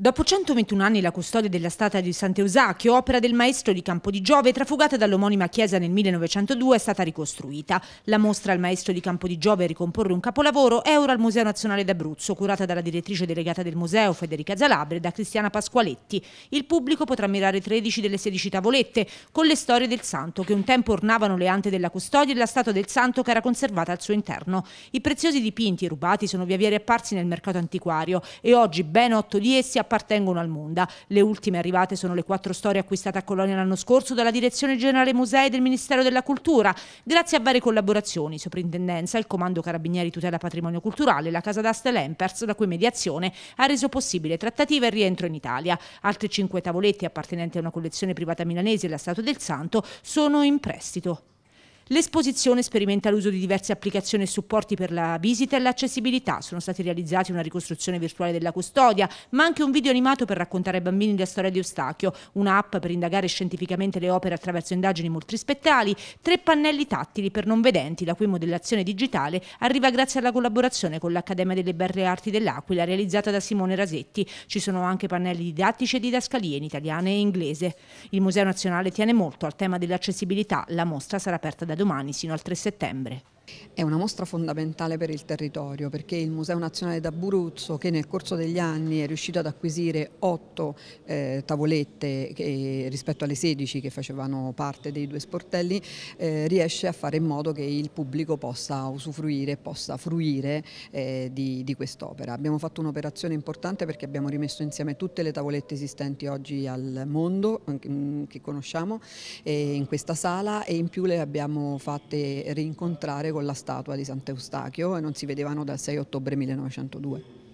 Dopo 121 anni la custodia della statua di Sant'Eusachio, opera del maestro di Campo di Giove, trafugata dall'omonima chiesa nel 1902, è stata ricostruita. La mostra al maestro di Campo di Giove a ricomporre un capolavoro è ora al Museo Nazionale d'Abruzzo, curata dalla direttrice delegata del museo Federica Zalabre e da Cristiana Pasqualetti. Il pubblico potrà ammirare 13 delle 16 tavolette con le storie del santo che un tempo ornavano le ante della custodia e la statua del santo che era conservata al suo interno. I preziosi dipinti rubati sono via via riapparsi nel mercato antiquario e oggi ben 8 di essi appartengono al Munda. Le ultime arrivate sono le quattro storie acquistate a Colonia l'anno scorso dalla Direzione Generale Musei del Ministero della Cultura, grazie a varie collaborazioni, Soprintendenza, il Comando Carabinieri Tutela Patrimonio Culturale, la Casa d'Aste Lempers, la cui mediazione ha reso possibile trattativa e rientro in Italia. Altri cinque tavoletti appartenenti a una collezione privata milanese e la Statua del Santo sono in prestito. L'esposizione sperimenta l'uso di diverse applicazioni e supporti per la visita e l'accessibilità. Sono stati realizzati una ricostruzione virtuale della custodia, ma anche un video animato per raccontare ai bambini la storia di Eustachio, un'app per indagare scientificamente le opere attraverso indagini multispettali, tre pannelli tattili per non vedenti, la cui modellazione digitale arriva grazie alla collaborazione con l'Accademia delle Berre Arti dell'Aquila, realizzata da Simone Rasetti. Ci sono anche pannelli didattici e didascalie in italiano e inglese. Il Museo Nazionale tiene molto al tema dell'accessibilità. La mostra sarà aperta da domani sino al 3 settembre. È una mostra fondamentale per il territorio perché il Museo Nazionale d'Abruzzo che nel corso degli anni è riuscito ad acquisire otto eh, tavolette che, rispetto alle 16 che facevano parte dei due sportelli eh, riesce a fare in modo che il pubblico possa usufruire, e possa fruire eh, di, di quest'opera. Abbiamo fatto un'operazione importante perché abbiamo rimesso insieme tutte le tavolette esistenti oggi al mondo mm, che conosciamo eh, in questa sala e in più le abbiamo fatte rincontrare con la statua di Sant'Eustachio e non si vedevano dal 6 ottobre 1902.